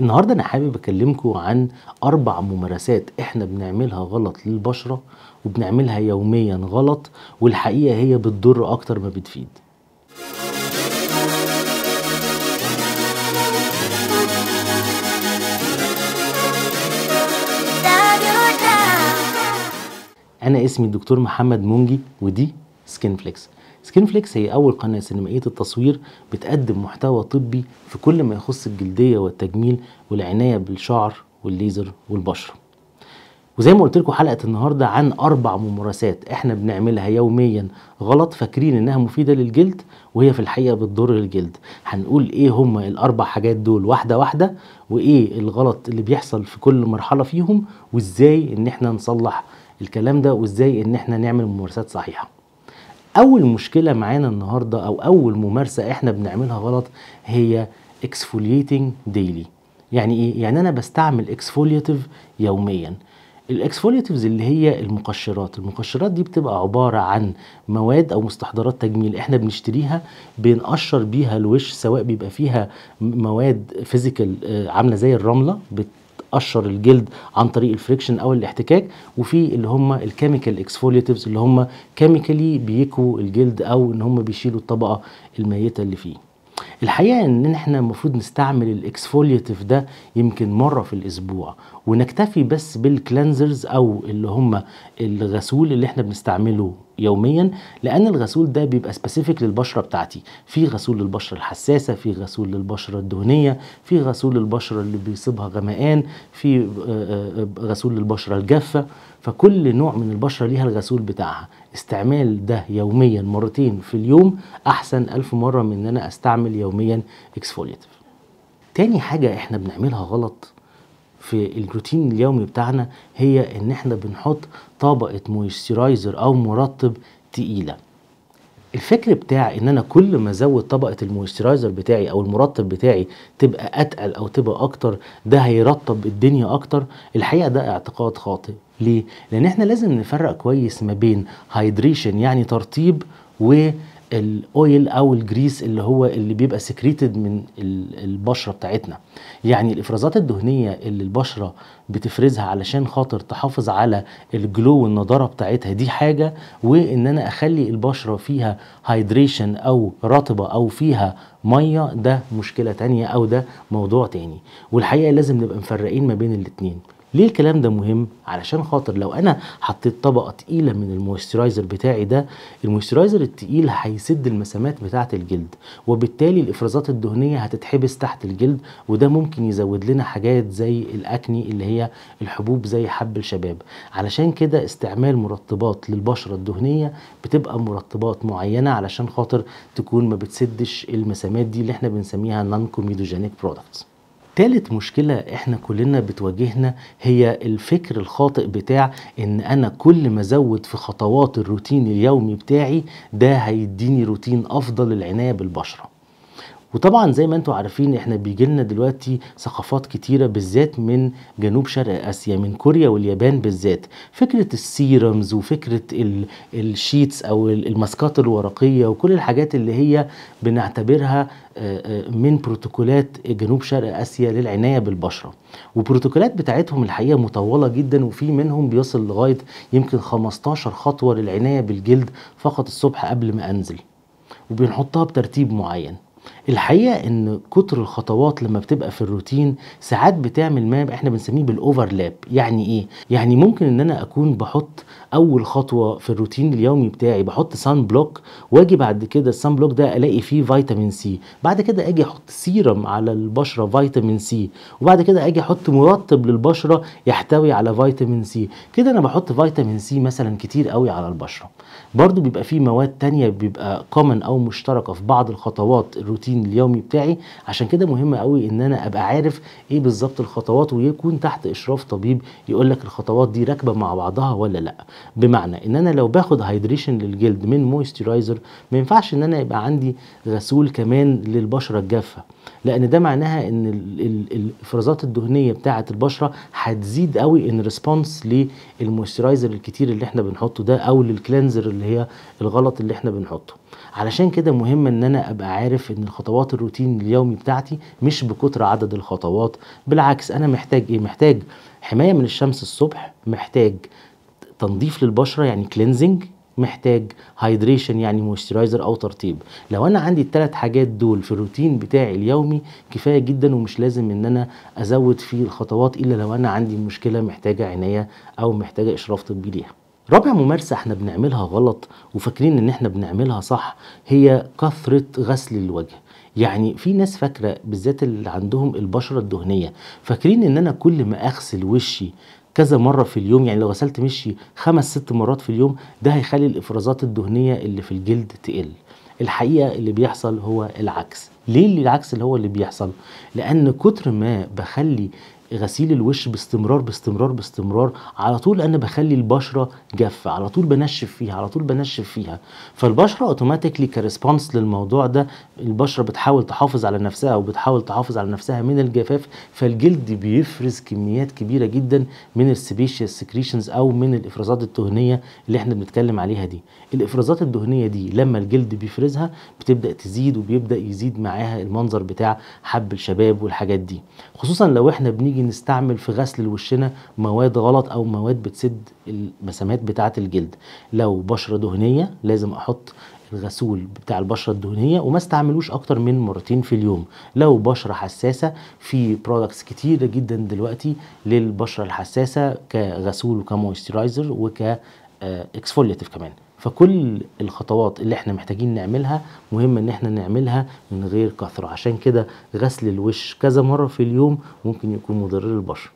النهاردة أنا حابب أكلمكم عن أربع ممارسات إحنا بنعملها غلط للبشرة وبنعملها يوميا غلط والحقيقة هي بتضر أكتر ما بتفيد أنا اسمي الدكتور محمد مونجي ودي سكين فليكس سكين فليكس هي أول قناة سينمائية التصوير بتقدم محتوى طبي في كل ما يخص الجلدية والتجميل والعناية بالشعر والليزر والبشرة وزي ما قلت لكم حلقه النهارده عن اربع ممارسات احنا بنعملها يوميا غلط فاكرين انها مفيده للجلد وهي في الحقيقه بتضر الجلد هنقول ايه هما الاربع حاجات دول واحده واحده وايه الغلط اللي بيحصل في كل مرحله فيهم وازاي ان احنا نصلح الكلام ده وازاي ان احنا نعمل ممارسات صحيحه اول مشكله معانا النهارده او اول ممارسه احنا بنعملها غلط هي اكسفوليتنج ديلي يعني ايه يعني انا بستعمل اكسفولياتيف يوميا الاكسفولياتيفز اللي هي المقشرات المقشرات دي بتبقى عبارة عن مواد او مستحضرات تجميل احنا بنشتريها بنقشر بيها الوش سواء بيبقى فيها مواد فيزيكال آه، عاملة زي الرملة بتقشر الجلد عن طريق الفريكشن او الاحتكاك وفي اللي هم الكيميكال اكسفوليتيفز اللي هم كيميكالي بيكوا الجلد او ان هم بيشيلوا الطبقه الميته اللي فيه الحقيقه ان احنا المفروض نستعمل الاكسفوليتيف ده يمكن مره في الاسبوع ونكتفي بس بالكلانزرز او اللي هم الغسول اللي احنا بنستعمله يوميا لان الغسول ده بيبقى سبيسيفيك للبشره بتاعتي في غسول للبشره الحساسه في غسول للبشره الدهنيه في غسول للبشره اللي بيصيبها غمقان في آه، آه، غسول للبشره الجافه فكل نوع من البشره ليها الغسول بتاعها استعمال ده يوميا مرتين في اليوم احسن الف مره من ان انا استعمل يوميا اكسفوليتيف تاني حاجه احنا بنعملها غلط في الروتين اليومي بتاعنا هي ان احنا بنحط طبقه مويسترايزر او مرطب تقيله الفكر بتاع ان انا كل ما ازود طبقه المويسترايزر بتاعي او المرطب بتاعي تبقى اتقل او تبقى اكتر ده هيرطب الدنيا اكتر الحقيقه ده اعتقاد خاطئ ليه لان احنا لازم نفرق كويس ما بين هايدريشن يعني ترطيب و الاويل او الجريس اللي هو اللي بيبقى سكريتد من البشره بتاعتنا يعني الافرازات الدهنيه اللي البشره بتفرزها علشان خاطر تحافظ على الجلو والنضاره بتاعتها دي حاجه وان انا اخلي البشره فيها هايدريشن او رطبه او فيها ميه ده مشكله تانية او ده موضوع تاني والحقيقه لازم نبقى مفرقين ما بين الاتنين ليه الكلام ده مهم علشان خاطر لو انا حطيت طبقه تقيله من المويسترايزر بتاعي ده المويسترايزر التقيل هيسد المسامات بتاعه الجلد وبالتالي الافرازات الدهنيه هتتحبس تحت الجلد وده ممكن يزود لنا حاجات زي الاكني اللي هي الحبوب زي حب الشباب علشان كده استعمال مرطبات للبشره الدهنيه بتبقى مرطبات معينه علشان خاطر تكون ما بتسدش المسامات دي اللي احنا بنسميها نون كوميدوجينيك برودكتس تالت مشكلة احنا كلنا بتواجهنا هي الفكر الخاطئ بتاع ان انا كل ما ازود في خطوات الروتين اليومي بتاعي ده هيديني روتين افضل للعناية بالبشرة وطبعا زي ما انتم عارفين احنا بيجي لنا دلوقتي ثقافات كتيره بالذات من جنوب شرق اسيا من كوريا واليابان بالذات فكره السيرمز وفكره الشيتس او الماسكات الورقيه وكل الحاجات اللي هي بنعتبرها آه، آه، من بروتوكولات جنوب شرق اسيا للعنايه بالبشره وبروتوكولات بتاعتهم الحقيقه مطوله جدا وفي منهم بيصل لغايه يمكن 15 خطوه للعنايه بالجلد فقط الصبح قبل ما انزل وبنحطها بترتيب معين الحقيقه ان كتر الخطوات لما بتبقى في الروتين ساعات بتعمل ما احنا بنسميه بالاوفرلاب يعني ايه يعني ممكن ان انا اكون بحط اول خطوه في الروتين اليومي بتاعي بحط سان بلوك واجي بعد كده السان بلوك ده الاقي فيه فيتامين سي بعد كده اجي احط سيرم على البشره فيتامين سي وبعد كده اجي احط مرطب للبشره يحتوي على فيتامين سي كده انا بحط فيتامين سي مثلا كتير قوي على البشره برضو بيبقى فيه مواد تانية بيبقى كومن او مشتركه في بعض الخطوات الروتين اليومي بتاعي عشان كده مهم قوي ان انا ابقى عارف ايه بالظبط الخطوات ويكون تحت اشراف طبيب يقول لك الخطوات دي راكبه مع بعضها ولا لا بمعنى ان انا لو باخد هيدريشن للجلد من مويسترايزر ما ينفعش ان انا يبقى عندي غسول كمان للبشره الجافه لان ده معناها ان الافرازات الدهنيه بتاعه البشره هتزيد قوي ان ريسبونس للمويسترايزر الكتير اللي احنا بنحطه ده او للكلينزر اللي هي الغلط اللي احنا بنحطه علشان كده مهم ان انا ابقى عارف ان الخطوات الروتين اليومي بتاعتي مش بكتر عدد الخطوات بالعكس انا محتاج ايه محتاج حمايه من الشمس الصبح محتاج تنظيف للبشره يعني كلينزنج محتاج هايدريشن يعني مويسترايزر او ترطيب لو انا عندي الثلاث حاجات دول في الروتين بتاعي اليومي كفايه جدا ومش لازم ان انا ازود في الخطوات الا لو انا عندي مشكله محتاجه عنايه او محتاجه اشراف طبي ليها رابع ممارسة احنا بنعملها غلط وفاكرين ان احنا بنعملها صح هي كثرة غسل الوجه يعني في ناس فاكرة بالذات اللي عندهم البشرة الدهنية فاكرين ان انا كل ما اغسل وشي كذا مره في اليوم يعني لو غسلت مشي خمس ست مرات في اليوم ده هيخلي الافرازات الدهنيه اللي في الجلد تقل الحقيقه اللي بيحصل هو العكس ليه اللي العكس اللي هو اللي بيحصل لان كتر ما بخلي غسيل الوش باستمرار باستمرار باستمرار على طول انا بخلي البشره جافه على طول بنشف فيها على طول بنشف فيها فالبشره اوتوماتيكلي كريسبونس للموضوع ده البشره بتحاول تحافظ على نفسها وبتحاول تحافظ على نفسها من الجفاف فالجلد بيفرز كميات كبيره جدا من السبيشيال سكريشنز او من الافرازات الدهنيه اللي احنا بنتكلم عليها دي الافرازات الدهنيه دي لما الجلد بيفرزها بتبدا تزيد وبيبدا يزيد معاها المنظر بتاع حب الشباب والحاجات دي خصوصا لو احنا بنيجي نيجي نستعمل في غسل وشنا مواد غلط او مواد بتسد المسامات بتاعه الجلد لو بشره دهنيه لازم احط الغسول بتاع البشره الدهنيه وما استعملوش اكتر من مرتين في اليوم لو بشره حساسه في برودكتس كتير جدا دلوقتي للبشره الحساسه كغسول وكمويسترايزر وك اكسفوليتيف آه، كمان فكل الخطوات اللي احنا محتاجين نعملها مهم ان احنا نعملها من غير كثرة عشان كده غسل الوش كذا مرة في اليوم ممكن يكون مضر للبشرة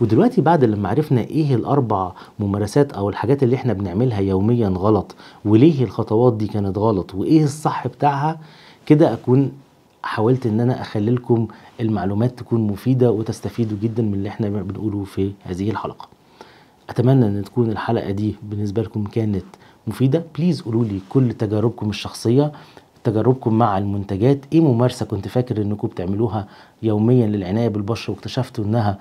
ودلوقتي بعد لما عرفنا ايه الاربع ممارسات او الحاجات اللي احنا بنعملها يوميا غلط وليه الخطوات دي كانت غلط وايه الصح بتاعها كده اكون حاولت ان انا اخلي لكم المعلومات تكون مفيده وتستفيدوا جدا من اللي احنا بنقوله في هذه الحلقه اتمنى ان تكون الحلقه دي بالنسبه لكم كانت مفيده بليز قولوا لي كل تجاربكم الشخصيه تجاربكم مع المنتجات ايه ممارسه كنت فاكر انكم بتعملوها يوميا للعنايه بالبشره واكتشفتوا انها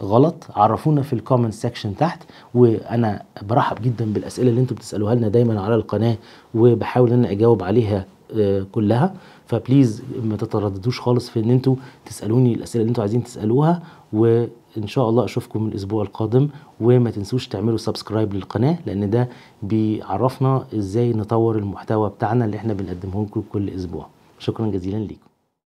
غلط عرفونا في الكومنت سيكشن تحت وانا برحب جدا بالاسئله اللي انتم بتسالوها لنا دايما على القناه وبحاول ان اجاوب عليها آه، كلها فبليز ما تترددوش خالص في ان انتوا تسالوني الاسئله اللي انتوا عايزين تسالوها وان شاء الله اشوفكم الاسبوع القادم وما تنسوش تعملوا سبسكرايب للقناه لان ده بيعرفنا ازاي نطور المحتوى بتاعنا اللي احنا بنقدمه لكم كل اسبوع شكرا جزيلا ليكم